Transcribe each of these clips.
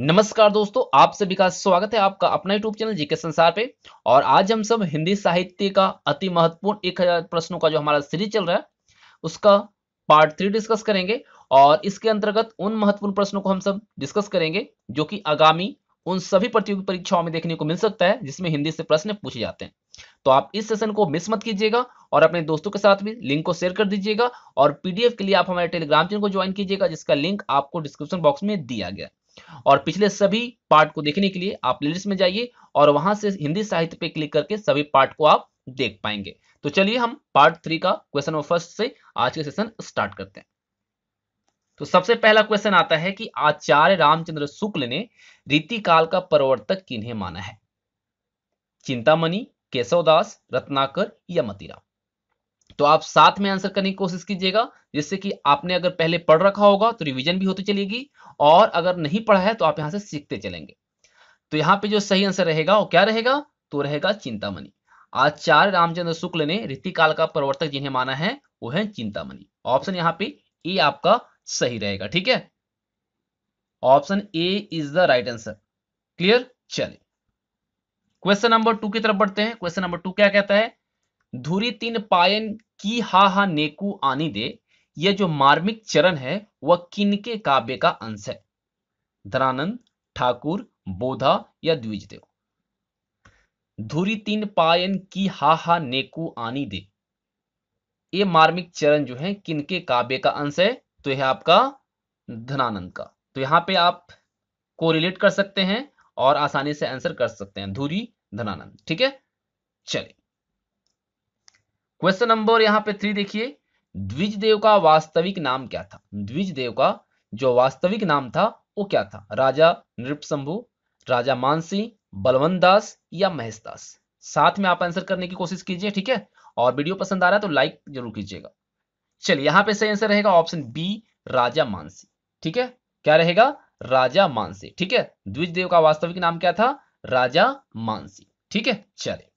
नमस्कार दोस्तों आप सभी का स्वागत है आपका अपना यूट्यूब चैनल जीके संसार पे और आज हम सब हिंदी साहित्य का अति महत्वपूर्ण एक हजार प्रश्नों का जो हमारा सीरीज चल रहा है उसका पार्ट थ्री डिस्कस करेंगे और इसके अंतर्गत उन महत्वपूर्ण प्रश्नों को हम सब डिस्कस करेंगे जो कि आगामी उन सभी प्रतियोगी परीक्षाओं में देखने को मिल सकता है जिसमें हिंदी से प्रश्न पूछे जाते हैं तो आप इस सेशन को मिस मत कीजिएगा और अपने दोस्तों के साथ भी लिंक को शेयर कर दीजिएगा और पीडीएफ के लिए आप हमारे टेलीग्राम चैनल को ज्वाइन कीजिएगा जिसका लिंक आपको डिस्क्रिप्शन बॉक्स में दिया गया और पिछले सभी पार्ट को देखने के लिए आप प्लेलिस्ट में जाइए और वहां से हिंदी साहित्य पे क्लिक करके सभी पार्ट को आप देख पाएंगे तो चलिए हम पार्ट थ्री का क्वेश्चन नंबर फर्स्ट से आज के सेशन स्टार्ट करते हैं तो सबसे पहला क्वेश्चन आता है कि आचार्य रामचंद्र शुक्ल ने रीतिकाल का प्रवर्तक किन्हें माना है चिंतामणि केशवदास रत्नाकर या मतीराम तो आप साथ में आंसर करने की कोशिश कीजिएगा जिससे कि आपने अगर पहले पढ़ रखा होगा तो रिविजन भी होती चलेगी और अगर नहीं पढ़ा है तो आप यहां से सीखते चलेंगे तो यहां पे जो सही आंसर रहेगा वो क्या रहेगा तो रहेगा चिंतामणि आचार्य रामचंद्र शुक्ल ने रीतिकाल का प्रवर्तक जिन्हें माना है वो है चिंतामणि ऑप्शन यहाँ पे ए आपका सही रहेगा ठीक है option A is the right answer clear चले क्वेश्चन नंबर टू की तरफ बढ़ते हैं क्वेश्चन नंबर टू क्या कहता है धुरी तीन पायन की हा हा नेकू आनी दे यह जो मार्मिक चरण है वह किनके काव्य का अंश है धरानंद ठाकुर बोधा या द्विजदेव धुरी तीन पायन की हा हा नेकू आनी दे ये मार्मिक चरण जो है किनके काव्य का अंश है तो यह आपका धनानंद का तो यहां पे आप कोरिलेट कर सकते हैं और आसानी से आंसर कर सकते हैं धुरी धनानंद ठीक है चलिए क्वेश्चन नंबर यहाँ पे थ्री देखिए द्विजदेव का वास्तविक नाम क्या था द्विजदेव का जो वास्तविक नाम था वो क्या था राजा नृपशंभु राजा मानसिंह बलवंत दास या महेश दास साथ में आप आंसर करने की कोशिश कीजिए ठीक है और वीडियो पसंद आ रहा है तो लाइक जरूर कीजिएगा चलिए यहाँ पे सही आंसर रहेगा ऑप्शन बी राजा मानसी ठीक है क्या रहेगा राजा मानसी ठीक है द्विजदेव का वास्तविक नाम क्या था राजा मानसी ठीक है चलिए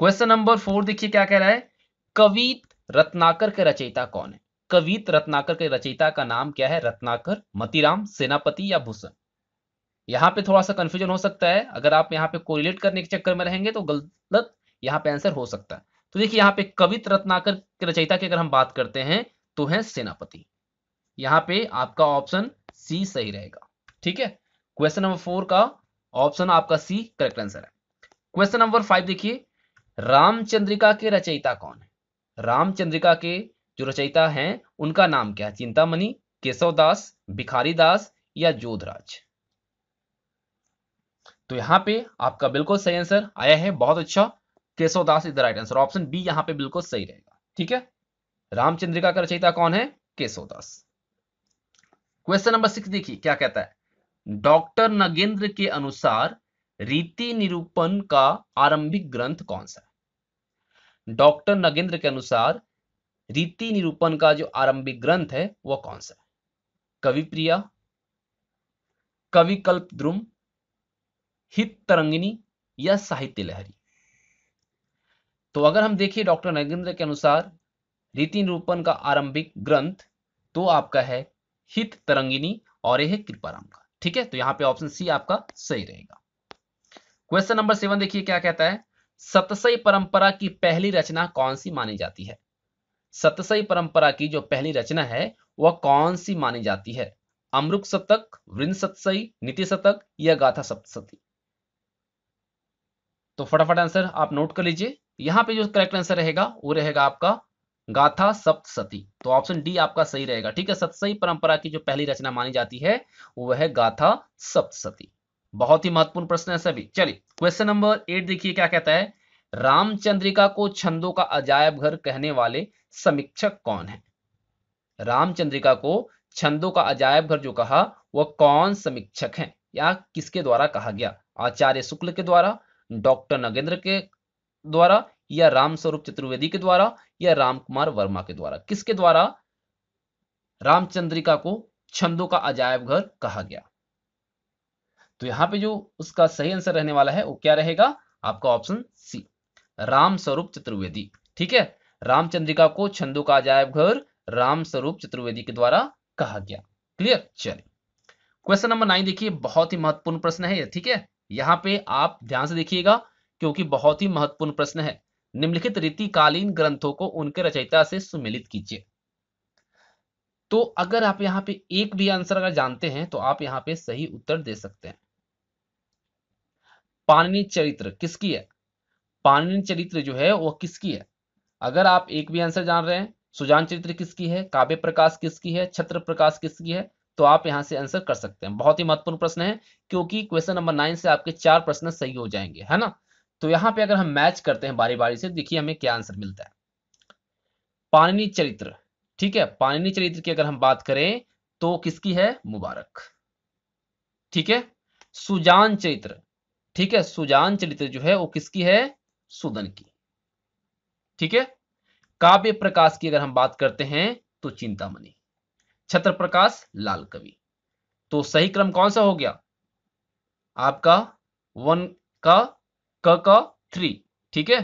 क्वेश्चन नंबर फोर देखिए क्या कह रहा है कवित रत्नाकर के रचयिता कौन है कवित रत्नाकर के रचयिता का नाम क्या है रत्नाकर मतिराम सेनापति या भूषण यहाँ पे थोड़ा सा कंफ्यूजन हो सकता है अगर आप यहाँ पे कोरिलेट करने के चक्कर में रहेंगे तो गलत यहाँ पे आंसर हो सकता है तो देखिए यहाँ पे कवित रत्नाकर के रचयिता की अगर हम बात करते हैं तो है सेनापति यहाँ पे आपका ऑप्शन सी सही रहेगा ठीक है क्वेश्चन नंबर फोर का ऑप्शन आपका सी करेक्ट आंसर है क्वेश्चन नंबर फाइव देखिए रामचंद्रिका के रचयिता कौन है रामचंद्रिका के जो रचयिता हैं उनका नाम क्या है चिंतामणि केशवदास भिखारी दास या जोधराज तो यहां पे आपका बिल्कुल सही आंसर आया है बहुत अच्छा Keshavdas is the right answer option B यहाँ पे बिल्कुल सही रहेगा ठीक है रामचंद्रिका का रचयिता कौन है केशवदास क्वेश्चन नंबर सिक्स देखिए क्या कहता है डॉक्टर नगेंद्र के अनुसार रीति निरूपण का आरंभिक ग्रंथ कौन सा डॉक्टर नगेंद्र के अनुसार रीति निरूपण का जो आरंभिक ग्रंथ है वह कौन सा है कवि प्रिया कवि कल्प द्रुम हित तरंगिनी या साहित्य लहरी तो अगर हम देखिए डॉक्टर नगेंद्र के अनुसार रीति निरूपण का आरंभिक ग्रंथ तो आपका है हित तरंगिनी और यह कृपाराम का ठीक है तो यहां पे ऑप्शन सी आपका सही रहेगा क्वेश्चन नंबर सेवन देखिए क्या कहता है सतसई परंपरा की पहली रचना कौन सी मानी जाती है सतसई परंपरा की जो पहली रचना है वह कौन सी मानी जाती है अमृत शतक वृंद सतसई नीति शतक या गाथा सप्तती तो फटाफट आंसर आप नोट कर लीजिए यहां पे जो करेक्ट आंसर रहेगा वो रहेगा आपका गाथा सप्तशती तो ऑप्शन डी आपका सही रहेगा ठीक है सतसई परंपरा की जो पहली रचना मानी जाती है वह है गाथा सप्तती बहुत ही महत्वपूर्ण प्रश्न है सभी चलिए क्वेश्चन नंबर एट देखिए क्या कहता है रामचंद्रिका को छंदों का अजायब घर कहने वाले समीक्षक कौन है रामचंद्रिका को छंदों का अजायब घर जो कहा वह कौन समीक्षक है या किसके द्वारा कहा गया आचार्य शुक्ल के द्वारा डॉक्टर नगेंद्र के द्वारा या राम स्वरूप चतुर्वेदी के द्वारा या रामकुमार वर्मा के द्वारा किसके द्वारा रामचंद्रिका को छंदों का अजायब घर कहा गया तो यहाँ पे जो उसका सही आंसर रहने वाला है वो क्या रहेगा आपका ऑप्शन सी राम स्वरूप चतुर्वेदी ठीक है रामचंद्रिका को छंदो का अजायब घर राम स्वरूप चतुर्वेदी के द्वारा कहा गया क्लियर चलिए क्वेश्चन नंबर नाइन देखिए बहुत ही महत्वपूर्ण प्रश्न है ठीक है यहाँ पे आप ध्यान से देखिएगा क्योंकि बहुत ही महत्वपूर्ण प्रश्न है निम्नलिखित रीतिकालीन ग्रंथों को उनके रचयिता से सुमिलित कीजिए तो अगर आप यहाँ पे एक भी आंसर अगर जानते हैं तो आप यहाँ पे सही उत्तर दे सकते हैं पानी चरित्र किसकी है पानी चरित्र जो है वह किसकी है अगर आप एक भी आंसर जान रहे हैं सुजान चरित्र किसकी है काव्य प्रकाश किसकी है छत्र प्रकाश किसकी है तो आप यहां से आंसर कर सकते हैं बहुत ही महत्वपूर्ण प्रश्न है क्योंकि क्वेश्चन नंबर नाइन से आपके चार प्रश्न सही हो जाएंगे है ना तो यहां पे अगर हम मैच करते हैं बारी बारी से देखिए हमें क्या आंसर मिलता है पानिनी चरित्र ठीक है पानिनी चरित्र की अगर हम बात करें तो किसकी है मुबारक ठीक है सुजान चरित्र ठीक है सुजान चरित्र जो है वो किसकी है सुदन की ठीक है काव्य प्रकाश की अगर हम बात करते हैं तो चिंतामणि छत्र प्रकाश लाल कवि तो सही क्रम कौन सा हो गया आपका वन का क का थ्री ठीक है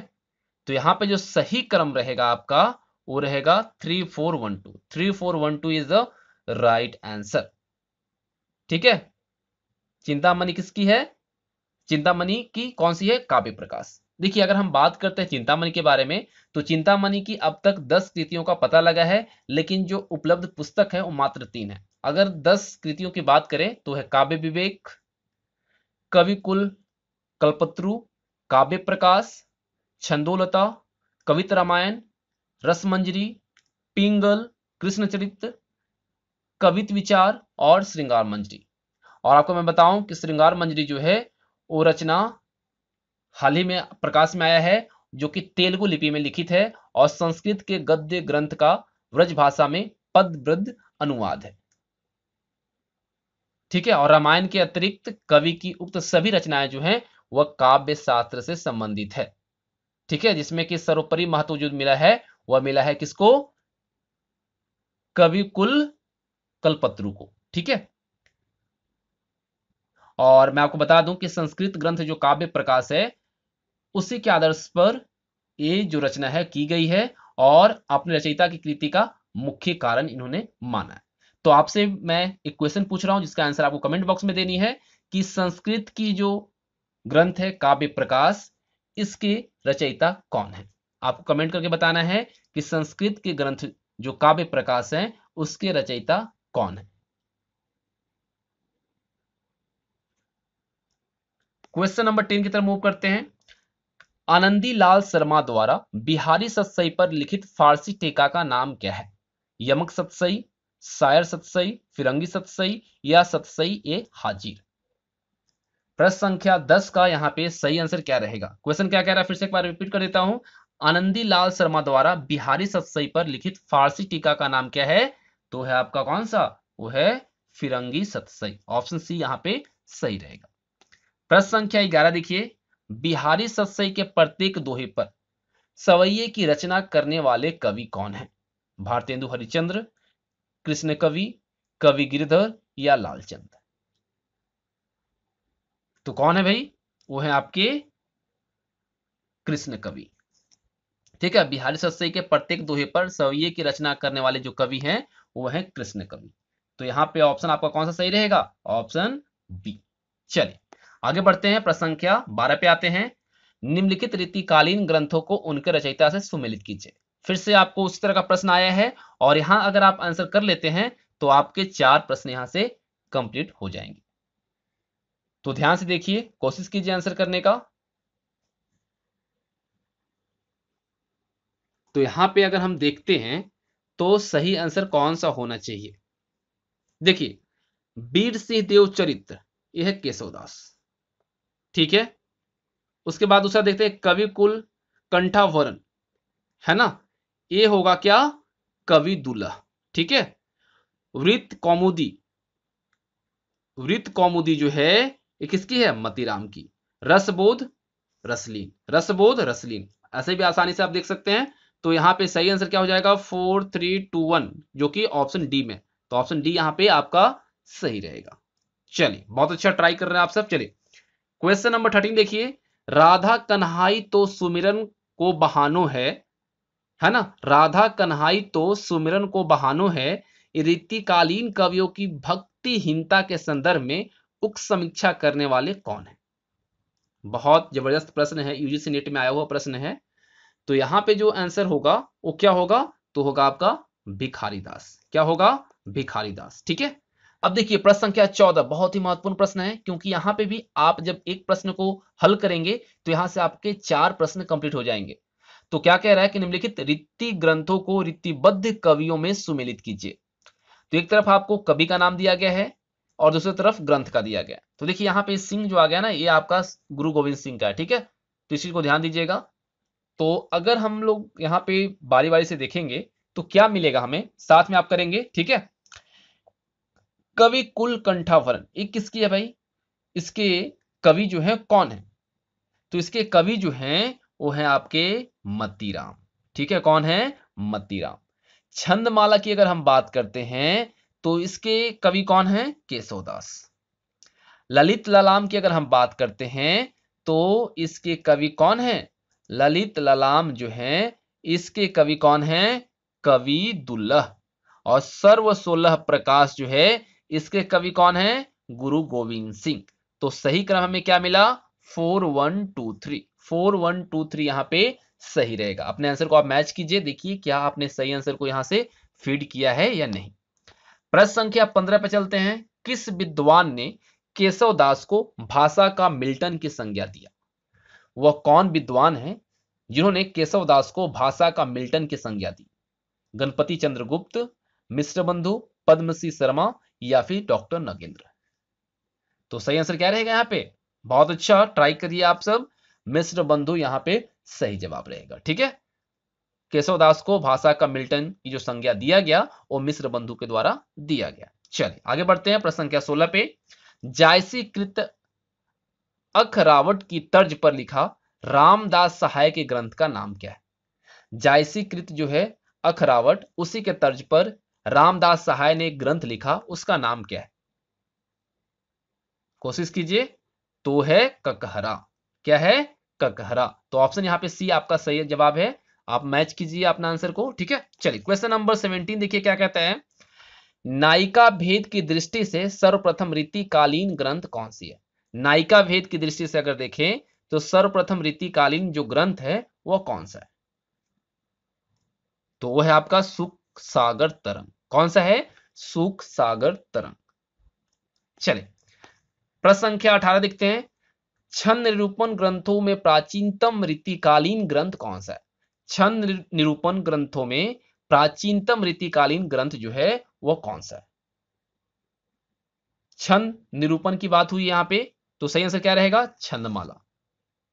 तो यहां पे जो सही क्रम रहेगा आपका वो रहेगा three four one two three four one two is the right answer ठीक है चिंतामणि किसकी है चिंतामणि की कौन सी है काव्य प्रकाश देखिए अगर हम बात करते हैं चिंतामणि के बारे में तो चिंतामणि की अब तक दस कृतियों का पता लगा है लेकिन जो उपलब्ध पुस्तक है वो मात्र तीन है अगर दस कृतियों की बात करें तो है काव्य विवेक कविकुल कल्पत्रु काव्य प्रकाश छंदोलता कवित रामायण रसमंजरी पिंगल कृष्णचरित्र कवित विचार और श्रृंगार मंजरी और आपको मैं बताऊं कि श्रृंगार मंजरी जो है वो रचना हाल ही में प्रकाश में आया है जो कि तेलुगु लिपि में लिखित है और संस्कृत के गद्य ग्रंथ का व्रज भाषा में पद वृद्ध अनुवाद है ठीक है और रामायण के अतिरिक्त कवि की उक्त सभी रचनाएं जो हैं वह काव्य शास्त्र से संबंधित है ठीक है जिसमें कि सर्वोपरि महत्व जो मिला है वह मिला है किसको कवि कुल कलपत्रु को ठीक है और मैं आपको बता दूं कि संस्कृत ग्रंथ जो काव्य प्रकाश है उसी के आदर्श पर ये जो रचना है की गई है और अपने रचयिता की कृति का मुख्य कारण इन्होंने माना है तो आपसे मैं एक क्वेश्चन पूछ रहा हूं जिसका आंसर आपको कमेंट बॉक्स में देनी है कि संस्कृत की जो ग्रंथ है काव्य प्रकाश इसके रचयिता कौन है आपको कमेंट करके बताना है कि संस्कृत के ग्रंथ जो काव्य प्रकाश है उसके रचयिता कौन है क्वेश्चन नंबर टेन की तरफ मूव करते हैं आनंदी लाल शर्मा द्वारा बिहारी सतसई पर लिखित फारसी टीका का नाम क्या है यमक सतसई सायर सतसई फिरंगी सतसई या सतसई ए हाजिर प्रश्न संख्या दस का यहाँ पे सही आंसर क्या रहेगा क्वेश्चन क्या कह रहा है फिर से एक बार रिपीट कर देता हूं आनंदी लाल शर्मा द्वारा बिहारी सतसई पर लिखित फारसी टीका का नाम क्या है तो है आपका कौन सा वो है फिरंगी सतसई ऑप्शन सी यहाँ पे सही रहेगा प्रश्न संख्या ग्यारह देखिए बिहारी सत्सई के प्रत्येक दोहे पर सवैये की रचना करने वाले कवि कौन है भारतेंदु हरिचंद्र कृष्ण कवि कवि गिरधर या लालचंद तो कौन है भाई वो है आपके कृष्ण कवि ठीक है बिहारी सत्सई के प्रत्येक दोहे पर सवैये की रचना करने वाले जो कवि हैं वो है कृष्ण कवि तो यहां पे ऑप्शन आपका कौन सा सही रहेगा ऑप्शन बी चलिए आगे बढ़ते हैं प्रश्न संख्या बारह पे आते हैं निम्नलिखित रीतिकालीन ग्रंथों को उनके रचयिता से सुमिलित कीजिए फिर से आपको उसी तरह का प्रश्न आया है और यहां अगर आप आंसर कर लेते हैं तो आपके चार प्रश्न यहां से कंप्लीट हो जाएंगे तो ध्यान से देखिए कोशिश कीजिए आंसर करने का तो यहां पे अगर हम देखते हैं तो सही आंसर कौन सा होना चाहिए देखिए वीर सिंह देव चरित्र यह केशवदास ठीक है उसके बाद दूसरा देखते हैं कवि कुल कंठावरण है ना ये होगा क्या कवि दुल्ह ठीक है वृत्त कौमुदी वृत्त कौमुदी जो है ये किसकी है मतीराम की रसबोध रसलीन रसबोध रसलीन ऐसे भी आसानी से आप देख सकते हैं तो यहां पे सही आंसर क्या हो जाएगा फोर थ्री टू वन जो कि ऑप्शन डी में तो ऑप्शन डी यहां पे आपका सही रहेगा चलिए बहुत अच्छा ट्राई कर रहे हैं आप सब चलिए क्वेश्चन नंबर थर्टीन देखिए राधा कन्हाई तो सुमिरन को बहानो है है ना राधा कन्हाई तो सुमिरन को बहानो है रीतिकालीन कवियों की भक्तिहीनता के संदर्भ में उक्त समीक्षा करने वाले कौन है बहुत जबरदस्त प्रश्न है यूजीसी नेट में आया हुआ प्रश्न है तो यहां पे जो आंसर होगा वो क्या होगा तो होगा आपका भिखारी दास क्या होगा भिखारी दास ठीक है अब देखिए प्रश्न संख्या चौदह बहुत ही महत्वपूर्ण प्रश्न है क्योंकि यहां पे भी आप जब एक प्रश्न को हल करेंगे तो यहां से आपके चार प्रश्न कंप्लीट हो जाएंगे तो क्या कह रहा है कि निम्नलिखित रित्ती ग्रंथों को रित्तिबद्ध कवियों में सुमिलित कीजिए तो एक तरफ आपको कवि का नाम दिया गया है और दूसरी तरफ ग्रंथ का दिया गया तो देखिए यहाँ पे सिंह जो आ गया ना ये आपका गुरु गोविंद सिंह का है ठीक है तो इस चीज को ध्यान दीजिएगा तो अगर हम लोग यहाँ पे बारी बारी से देखेंगे तो क्या मिलेगा हमें साथ में आप करेंगे ठीक है कवि कुल कंठावरण ये किसकी है भाई इसके कवि जो है कौन है तो इसके कवि जो हैं वो हैं आपके मतीराम ठीक है कौन है मतीराम छंदमाला की अगर हम बात करते हैं तो इसके कवि कौन है केशवदास ललित ललाम की अगर हम बात करते हैं तो इसके कवि कौन है ललित ललाम जो है इसके कवि कौन है कवि दुल्लह और सर्व सोलह प्रकाश जो है इसके कवि कौन है गुरु गोविंद सिंह तो सही क्रम हमें क्या मिला four one two three four one two three यहाँ पे सही रहेगा अपने आंसर को आप मैच कीजिए देखिए क्या आपने सही आंसर को यहां से फीड किया है या नहीं प्रश्न संख्या पंद्रह पे चलते हैं किस विद्वान ने केशव दास को भाषा का मिल्टन की संज्ञा दिया वह कौन विद्वान है जिन्होंने केशव दास को भाषा का मिल्टन की संज्ञा दी गणपति चंद्रगुप्त मिश्र बंधु पद्मसी शर्मा या फिर डॉक्टर नगेंद्र तो सही आंसर क्या रहेगा यहाँ पे बहुत अच्छा ट्राई करिए आप सब मिश्र बंधु यहाँ पे सही जवाब रहेगा ठीक है केशवदास को भाषा का मिल्टन की जो संज्ञा दिया गया वो मिश्र बंधु के द्वारा दिया गया चलिए आगे बढ़ते हैं प्रश्न संख्या सोलह पे जायसी कृत अखरावट की तर्ज पर लिखा रामदास सहाय के ग्रंथ का नाम क्या है जायसी कृत जो है अखरावट उसी के तर्ज पर रामदास सहाय ने एक ग्रंथ लिखा उसका नाम क्या है कोशिश कीजिए तो है ककहरा क्या है ककहरा तो ऑप्शन यहां पे सी आपका सही जवाब है आप मैच कीजिए अपना आंसर को ठीक है चलिए क्वेश्चन नंबर सेवेंटीन देखिए क्या कहते हैं नायिका भेद की दृष्टि से सर्वप्रथम रीतिकालीन ग्रंथ कौन सी है नायिका भेद की दृष्टि से अगर देखें तो सर्वप्रथम रीतिकालीन जो ग्रंथ है वह कौन सा है तो वह है आपका सुख सागर तरंग कौन सा है सुख सागर तरंग चले प्रश्न संख्या अठारह देखते हैं छंद निरूपण ग्रंथों में प्राचीनतम रीतिकालीन ग्रंथ कौन सा है छंद निरूपण ग्रंथों में प्राचीनतम रीतिकालीन ग्रंथ जो है वह कौन सा है छंद निरूपण की बात हुई यहां पे तो सही आंसर क्या रहेगा छंदमाला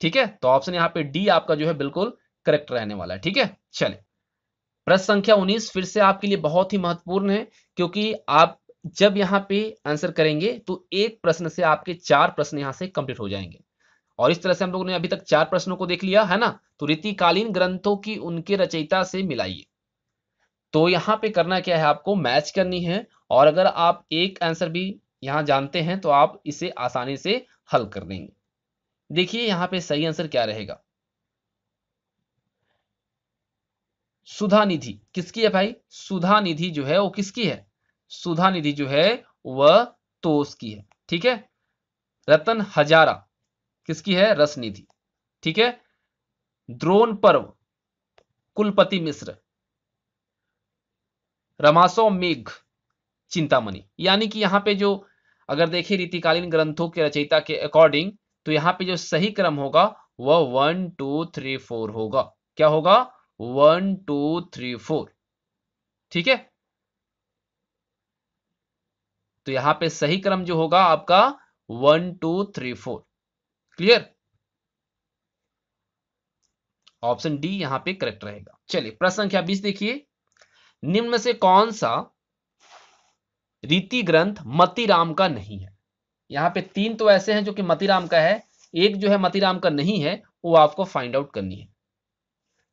ठीक है तो ऑप्शन यहां पे डी आपका जो है बिल्कुल करेक्ट रहने वाला है ठीक है चले प्रश्न संख्या 19 फिर से आपके लिए बहुत ही महत्वपूर्ण है क्योंकि आप जब यहाँ पे आंसर करेंगे तो एक प्रश्न से आपके चार प्रश्न यहाँ से कंप्लीट हो जाएंगे और इस तरह से हम लोगों ने अभी तक चार प्रश्नों को देख लिया है ना तो रीतिकालीन ग्रंथों की उनके रचयिता से मिलाइए तो यहाँ पे करना क्या है आपको मैच करनी है और अगर आप एक आंसर भी यहाँ जानते हैं तो आप इसे आसानी से हल कर देंगे देखिए यहाँ पे सही आंसर क्या रहेगा सुधा निधि किसकी है भाई सुधा निधि जो है वो किसकी है सुधा निधि जो है वह तोस की है ठीक है रतन हजारा किसकी है रस निधि ठीक है द्रोण पर्व कुलपति मिश्र रमासो मेघ चिंतामणि यानी कि यहां पे जो अगर देखिए रीतिकालीन ग्रंथों के रचयिता के अकॉर्डिंग तो यहां पे जो सही क्रम होगा वह वन टू थ्री फोर होगा क्या होगा वन टू थ्री फोर ठीक है तो यहां पे सही क्रम जो होगा आपका one two three four clear option D यहां पे करेक्ट रहेगा चलिए प्रश्न संख्या बीस देखिए निम्न में से कौन सा रीति ग्रंथ मतीराम का नहीं है यहां पे तीन तो ऐसे हैं जो कि मतीराम का है एक जो है मतीराम का नहीं है वो आपको फाइंड आउट करनी है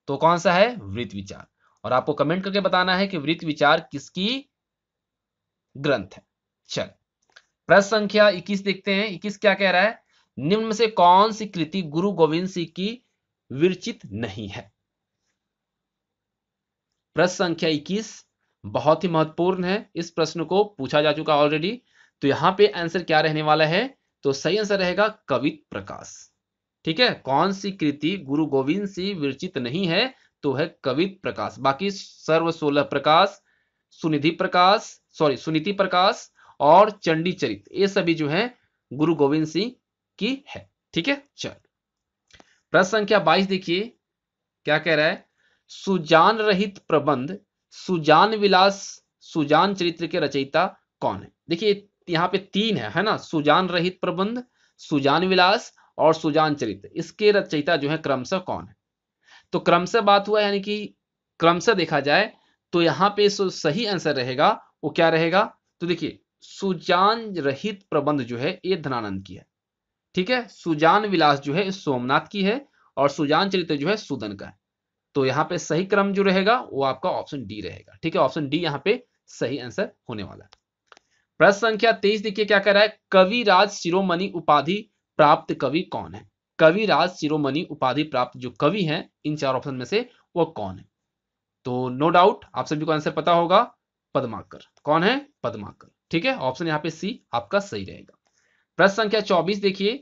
तो कौन सा है वृत्त विचार और आपको कमेंट करके बताना है कि वृत्त विचार किसकी ग्रंथ है चल प्रश्न संख्या 21 देखते हैं 21 क्या कह रहा है निम्न में से कौन सी कृति गुरु गोविंद सिंह की विरचित नहीं है प्रश्न संख्या 21 बहुत ही महत्वपूर्ण है इस प्रश्न को पूछा जा चुका ऑलरेडी तो यहां पे आंसर क्या रहने वाला है तो सही आंसर रहेगा कवित प्रकाश ठीक है कौन सी कृति गुरु गोविंद सिंह विरचित नहीं है तो है कवित प्रकाश बाकी सर्व सोलह प्रकाश सुनिधि प्रकाश सॉरी सुनिधि प्रकाश और चंडी चरित ये सभी जो है गुरु गोविंद सिंह की है ठीक है चल प्रश्न संख्या बाईस देखिए क्या कह रहा है सुजान रहित प्रबंध सुजान विलास सुजान चरित्र के रचयिता कौन है देखिए यहाँ पे तीन है है ना सुजान रहित प्रबंध सुजान विलास और सुजान चरित्र इसके रचयिता जो है क्रमशः कौन है तो क्रमशः बात हुआ यानी कि क्रमशः देखा जाए तो यहाँ पे सही आंसर रहेगा वो क्या रहेगा तो देखिए सुजान रहित प्रबंध जो है ये धनानंद की है ठीक है सुजान विलास जो है सोमनाथ की है और सुजान चरित्र जो है सुदन का है तो यहाँ पे सही क्रम जो रहेगा वो आपका ऑप्शन डी रहेगा ठीक है ऑप्शन डी यहाँ पे सही आंसर होने वाला है प्रश्न संख्या तेईस देखिए क्या कह रहा है कविराज शिरोमणि उपाधि प्राप्त कवि कौन है कविराज शिरोमणि उपाधि प्राप्त जो कवि हैं इन चार ऑप्शन में से वो कौन है तो नो डाउट आप सभी को आंसर पता होगा पदमाकर कौन है पदमाकर ठीक है ऑप्शन यहाँ पे सी आपका सही रहेगा प्रश्न संख्या 24 देखिए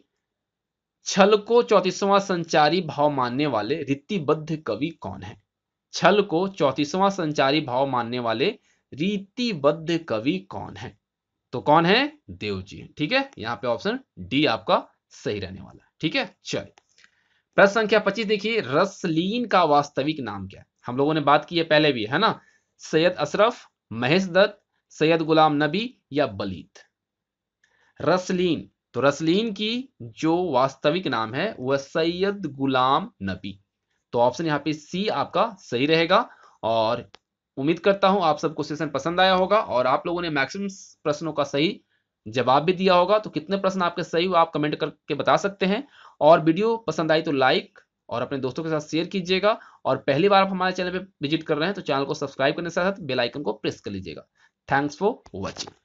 छल को चौतीसवां संचारी भाव मानने वाले रीतिबद्ध कवि कौन है छल को चौतीसवां संचारी भाव मानने वाले रीतिबद्ध कवि कौन है तो कौन है देवजी ठीक है यहाँ पे ऑप्शन डी आपका सही रहने वाला है ठीक है चलिए प्रश्न संख्या पच्चीस देखिए रसलीन का वास्तविक नाम क्या है हम लोगों ने बात की है पहले भी है ना सैयद अशरफ महेश दत्त सैयद गुलाम नबी या बलीत रसलीन तो रसलीन की जो वास्तविक नाम है वह सैयद गुलाम नबी तो ऑप्शन यहाँ पे सी आपका सही रहेगा और उम्मीद करता हूं आप सबको सेशन पसंद आया होगा और आप लोगों ने मैक्सिमम प्रश्नों का सही जवाब भी दिया होगा तो कितने प्रश्न आपके सही हुए आप कमेंट करके बता सकते हैं और वीडियो पसंद आई तो लाइक और अपने दोस्तों के साथ शेयर कीजिएगा और पहली बार आप हमारे चैनल पर विजिट कर रहे हैं तो चैनल को सब्सक्राइब करने के साथ बेल आइकन को प्रेस कर लीजिएगा थैंक्स फॉर वॉचिंग